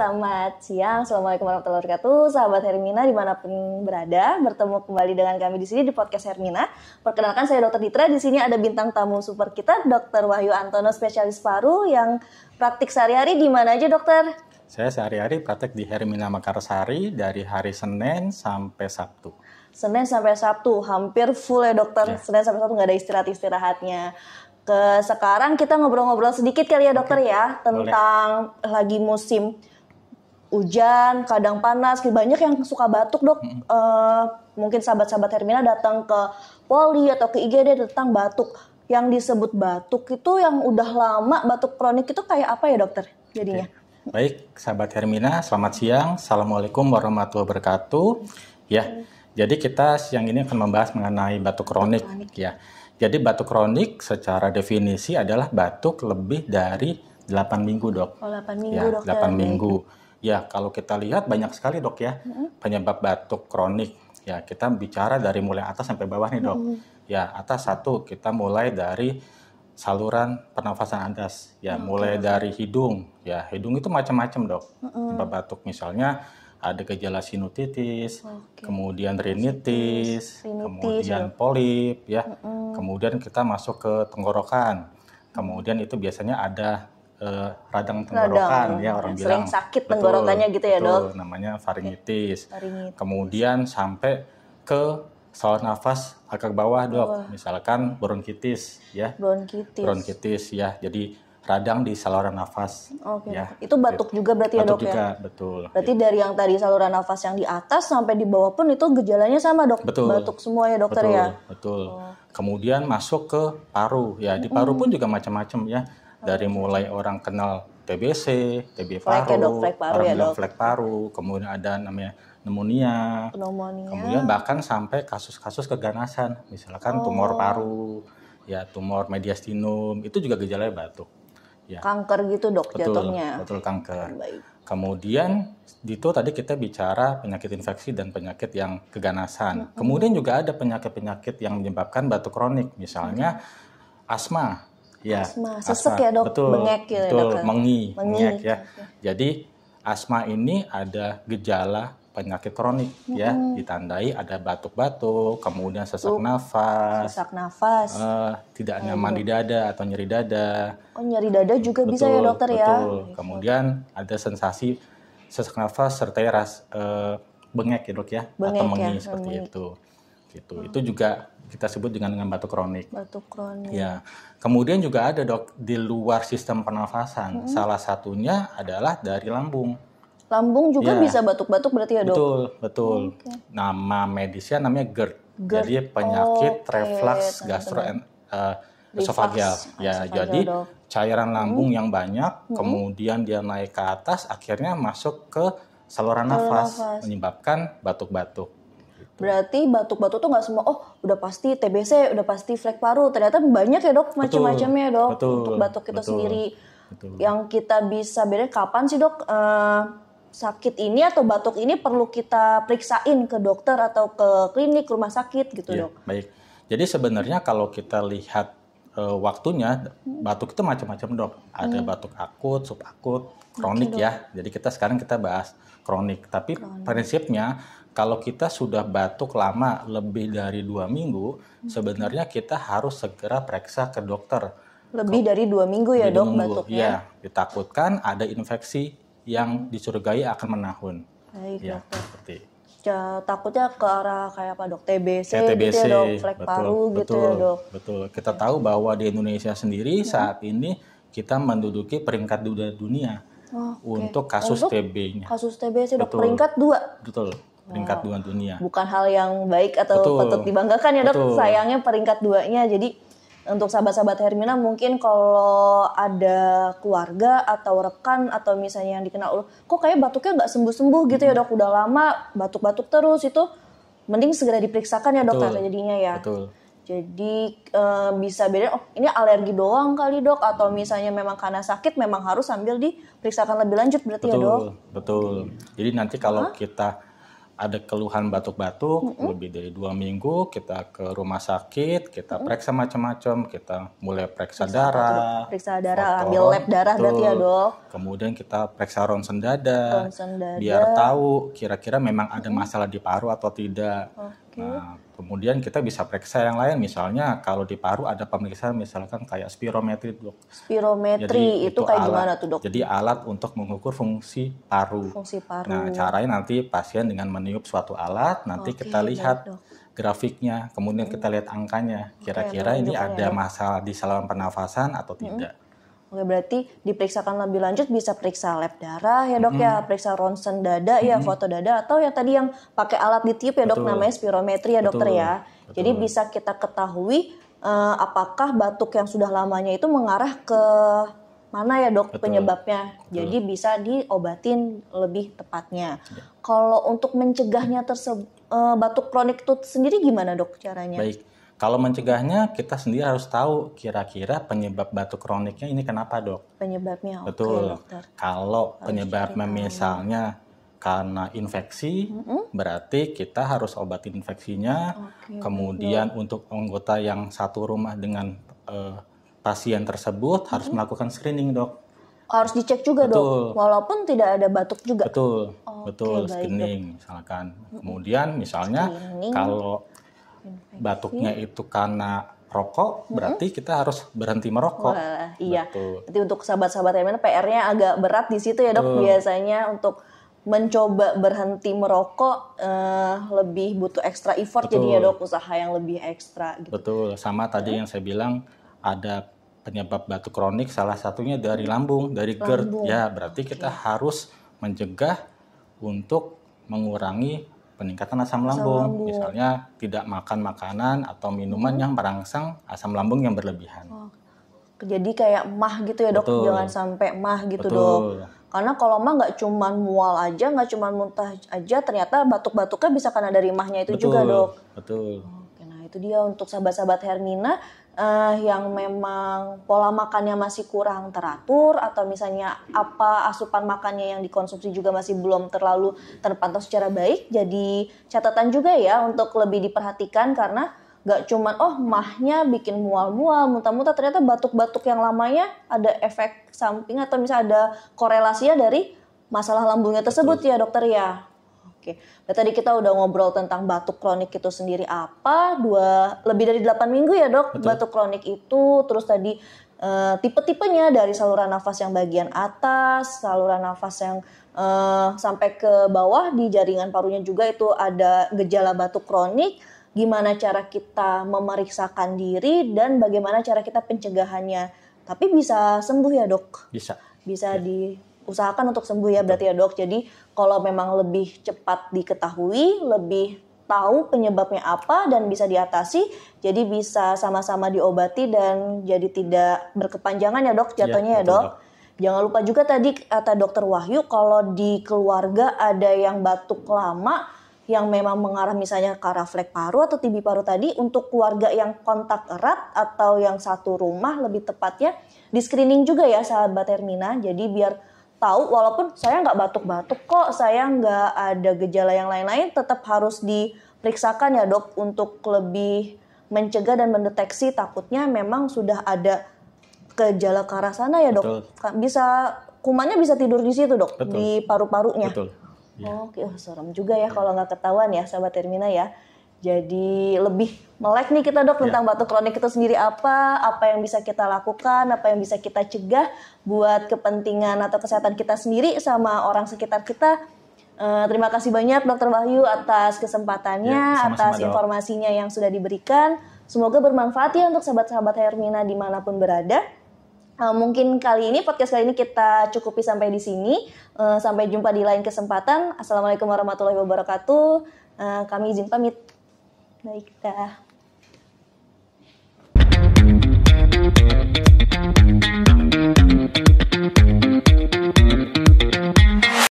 selamat siang. Assalamualaikum warahmatullahi wabarakatuh. Sahabat Hermina dimanapun berada, bertemu kembali dengan kami di sini di podcast Hermina. Perkenalkan saya Dokter Ditra, di sini ada bintang tamu super kita, Dokter Wahyu Antono, spesialis paru yang praktik sehari-hari di mana aja dokter? Saya sehari-hari praktek di Hermina Makarsari dari hari Senin sampai Sabtu. Senin sampai Sabtu, hampir full ya dokter. Ya. Senin sampai Sabtu nggak ada istirahat-istirahatnya ke sekarang kita ngobrol-ngobrol sedikit kali ya dokter Oke, ya tentang boleh. lagi musim hujan, kadang panas, gitu. banyak yang suka batuk dok. Hmm. Uh, mungkin sahabat-sahabat Hermina datang ke poli atau ke IGD datang batuk. Yang disebut batuk itu yang udah lama batuk kronik itu kayak apa ya dokter jadinya? Okay. Baik, sahabat Hermina, selamat siang. Assalamualaikum warahmatullahi wabarakatuh. Ya, hmm. jadi kita siang ini akan membahas mengenai batuk kronik, kronik. ya. Jadi batuk kronik secara definisi adalah batuk lebih dari 8 minggu, Dok. Oh, 8 ya, minggu, ya, Dok. 8 minggu. Ya, kalau kita lihat banyak sekali dok ya hmm penyebab batuk kronik. Ya, kita bicara dari mulai atas sampai bawah nih dok. hmm Ya, atas satu kita mulai dari saluran pernafasan atas. Ya, hmm mulai dari hidung. Ya, hidung itu macam-macam dok. Mm-hmm. Penyebab batuk misalnya ada gejala sinusitis, okay. kemudian rinitis, rinitis kemudian ya. polip, ya. Mm-hmm. Kemudian kita masuk ke tenggorokan. Kemudian itu biasanya ada uh, radang tenggorokan ya orang Sering bilang sakit tenggorokannya gitu ya betul, dok namanya faringitis. faringitis kemudian sampai ke saluran nafas agak bawah dok oh. misalkan bronkitis ya bronkitis bronkitis ya jadi radang di saluran nafas okay. ya itu batuk gitu. juga berarti ya dok ya? juga, ya betul berarti ya. dari yang tadi saluran nafas yang di atas sampai di bawah pun itu gejalanya sama dok betul. batuk semua ya dokter betul, ya betul oh. kemudian masuk ke paru ya di paru mm. pun juga macam-macam ya dari mulai orang kenal TBC, TB ya paru, ya, paru, ya, flek paru, kemudian ada namanya pneumonia, pneumonia. kemudian bahkan sampai kasus-kasus keganasan, misalkan oh. tumor paru, ya tumor mediastinum, itu juga gejalanya batuk. Ya. Kanker gitu dok betul, jatuhnya. Betul kanker. Baik. Kemudian itu tadi kita bicara penyakit infeksi dan penyakit yang keganasan. Mm -hmm. Kemudian juga ada penyakit-penyakit yang menyebabkan batuk kronik, misalnya mm -hmm. asma ya, asma. Sesek asma. ya dok, betul, bengek ya betul, dok. Ya? Mengi, mengi. Bengek, ya. Jadi asma ini ada gejala penyakit kronik hmm. ya ditandai ada batuk-batuk kemudian sesak oh, nafas sesak nafas uh, tidak iya, nyaman iya. di dada atau nyeri dada oh nyeri dada juga betul, bisa ya dokter betul. ya betul kemudian ada sensasi sesak nafas serta ras uh, bengek ya dok ya bengek, atau ya, mengi ya, seperti bengek. itu gitu. Hmm. Itu juga kita sebut dengan dengan batu kronik. Batuk kronik. Ya. Kemudian juga ada dok di luar sistem pernafasan. Hmm. Salah satunya adalah dari lambung. Lambung juga ya. bisa batuk-batuk berarti ya dok? Betul, betul. Hmm, okay. Nama medisnya namanya GERD. GERD. Jadi penyakit oh, okay. reflux gastro uh, Ya, jadi dok. cairan lambung hmm. yang banyak, hmm. kemudian dia naik ke atas, akhirnya masuk ke saluran nafas, nafas. menyebabkan batuk-batuk Berarti batuk-batuk tuh nggak semua, oh udah pasti TBC, udah pasti flek paru. Ternyata banyak ya dok macam-macamnya ya dok betul, untuk batuk kita betul, sendiri. Betul. Yang kita bisa beda kapan sih dok uh, sakit ini atau batuk ini perlu kita periksain ke dokter atau ke klinik rumah sakit gitu ya, dok? Baik. Jadi sebenarnya kalau kita lihat uh, waktunya batuk itu macam-macam dok. Ada hmm. batuk akut, subakut, kronik okay, ya. Jadi kita sekarang kita bahas kronik. Tapi kronik. prinsipnya kalau kita sudah batuk lama lebih dari dua minggu, hmm. sebenarnya kita harus segera periksa ke dokter. Lebih ke, dari dua minggu ya dok minggu. batuknya? Ya, ditakutkan ada infeksi yang dicurigai akan menahun. Baik ya, dokter. Seperti. Ya, takutnya ke arah kayak apa dok TBC, TBC gitu ya dok, flek betul, paru betul, gitu ya dok. Betul. Kita tahu bahwa di Indonesia sendiri hmm. saat ini kita menduduki peringkat dunia dunia. Oh, okay. untuk kasus eh, TB-nya. Kasus TBC, sih dok peringkat dua. Betul peringkat dua dunia. Bukan hal yang baik atau Betul. patut dibanggakan ya dok. Betul. Sayangnya peringkat duanya jadi untuk sahabat-sahabat Hermina mungkin kalau ada keluarga atau rekan atau misalnya yang dikenal kok kayak batuknya nggak sembuh-sembuh gitu ya, hmm. ya dok udah lama batuk-batuk terus itu mending segera diperiksakan ya dok Betul. jadinya ya. Betul. Jadi e, bisa beda oh ini alergi doang kali dok atau misalnya memang karena sakit memang harus sambil diperiksakan lebih lanjut berarti ya, betul, ya dok. Betul. Jadi nanti kalau Hah? kita ada keluhan batuk-batuk mm -hmm. lebih dari dua minggu kita ke rumah sakit kita mm -hmm. periksa macam-macam kita mulai periksa, periksa darah periksa darah foto, ambil lab darah betul. berarti ya dok kemudian kita periksa ronsen dada, ronsen dada biar tahu kira-kira memang ada masalah di paru atau tidak oh. Okay. Nah, kemudian kita bisa periksa yang lain, misalnya kalau di paru ada pemeriksaan misalkan kayak spirometri, dok. Spirometri jadi, itu, itu kayak alat, gimana tuh dok? Jadi alat untuk mengukur fungsi paru. Fungsi paru. Nah, caranya nanti pasien dengan meniup suatu alat, nanti okay, kita lihat baik, grafiknya, kemudian kita lihat angkanya, kira-kira okay, ini ada ya, masalah di saluran pernafasan atau tidak. Oke, berarti diperiksakan lebih lanjut bisa periksa lab darah ya dok mm ya, hmm. periksa ronsen dada mm ya, hmm. foto dada atau yang tadi yang pakai alat ditiup ya dok Betul. namanya spirometri ya Betul. dokter ya. Betul. Jadi bisa kita ketahui uh, apakah batuk yang sudah lamanya itu mengarah ke mana ya dok Betul. penyebabnya. Betul. Jadi bisa diobatin lebih tepatnya. Ya. Kalau untuk mencegahnya tersebut uh, eh, batuk kronik itu sendiri gimana dok caranya? Baik. Kalau mencegahnya, kita sendiri harus tahu kira-kira penyebab batuk kroniknya ini kenapa, dok? Penyebabnya, betul. Okay, dokter. Kalau harus penyebab misalnya karena infeksi, mm -hmm. berarti kita harus obati infeksinya. Okay, Kemudian betul. untuk anggota yang satu rumah dengan uh, pasien tersebut mm -hmm. harus melakukan screening, dok harus dicek juga betul. dok walaupun tidak ada batuk juga betul okay, betul baik, screening dok. misalkan kemudian misalnya screening. kalau Infeksi. batuknya itu karena rokok, berarti kita harus berhenti merokok. Wah, iya. Betul. Jadi untuk sahabat-sahabat yang PR-nya agak berat di situ ya dok. Betul. Biasanya untuk mencoba berhenti merokok uh, lebih butuh ekstra effort. Betul. Jadi ya dok usaha yang lebih ekstra. Gitu. Betul. Sama tadi -hmm. yang saya bilang ada penyebab batuk kronik salah satunya dari lambung, dari GERD. Ya berarti kita iya. harus mencegah untuk mengurangi peningkatan asam lambung, asam lambung. misalnya tidak makan makanan atau minuman hmm. yang merangsang asam lambung yang berlebihan. Oh. Jadi kayak mah gitu ya dok, Betul. jangan sampai mah gitu Betul. dok. Karena kalau mah nggak cuma mual aja, nggak cuma muntah aja, ternyata batuk-batuknya bisa karena dari mahnya itu Betul. juga dok. Betul. Oke, nah itu dia untuk sahabat-sahabat Hermina uh, yang memang pola makannya masih kurang teratur atau misalnya apa asupan makannya yang dikonsumsi juga masih belum terlalu terpantau secara baik. Jadi catatan juga ya untuk lebih diperhatikan karena gak cuman oh mahnya bikin mual-mual, muntah-muntah ternyata batuk-batuk yang lamanya ada efek samping atau misalnya ada korelasinya dari masalah lambungnya tersebut Betul. ya dokter ya. Oke, nah, tadi kita udah ngobrol tentang batuk kronik itu sendiri apa? Dua lebih dari 8 minggu ya dok, Betul. batuk kronik itu. Terus tadi uh, tipe-tipenya dari saluran nafas yang bagian atas, saluran nafas yang uh, sampai ke bawah di jaringan parunya juga itu ada gejala batuk kronik. Gimana cara kita memeriksakan diri dan bagaimana cara kita pencegahannya? Tapi bisa sembuh ya dok? Bisa. Bisa ya. di usahakan untuk sembuh ya berarti ya dok. Jadi kalau memang lebih cepat diketahui, lebih tahu penyebabnya apa dan bisa diatasi, jadi bisa sama-sama diobati dan jadi tidak berkepanjangan ya dok iya, jatuhnya ya, ya dok. Jangan lupa juga tadi kata dokter Wahyu kalau di keluarga ada yang batuk lama yang memang mengarah misalnya ke arah flek paru atau tibi paru tadi untuk keluarga yang kontak erat atau yang satu rumah lebih tepatnya di screening juga ya sahabat Hermina. Jadi biar tahu walaupun saya nggak batuk-batuk kok saya nggak ada gejala yang lain-lain tetap harus diperiksakan ya dok untuk lebih mencegah dan mendeteksi takutnya memang sudah ada gejala ke arah sana ya dok Betul. bisa kumannya bisa tidur di situ dok Betul. di paru-parunya Betul. Ya. Oh, oke, oh, serem juga ya kalau nggak ketahuan ya, sahabat Termina ya jadi lebih melek nih kita dok iya. tentang batuk kronik itu sendiri apa, apa yang bisa kita lakukan, apa yang bisa kita cegah buat kepentingan atau kesehatan kita sendiri sama orang sekitar kita. Uh, terima kasih banyak dokter Wahyu atas kesempatannya, ya, sama -sama atas dok. informasinya yang sudah diberikan. Semoga bermanfaat ya untuk sahabat-sahabat Hermina dimanapun berada. Uh, mungkin kali ini podcast kali ini kita cukupi sampai di sini. Uh, sampai jumpa di lain kesempatan. Assalamualaikum warahmatullahi wabarakatuh. Uh, kami izin pamit. like that. Thank you.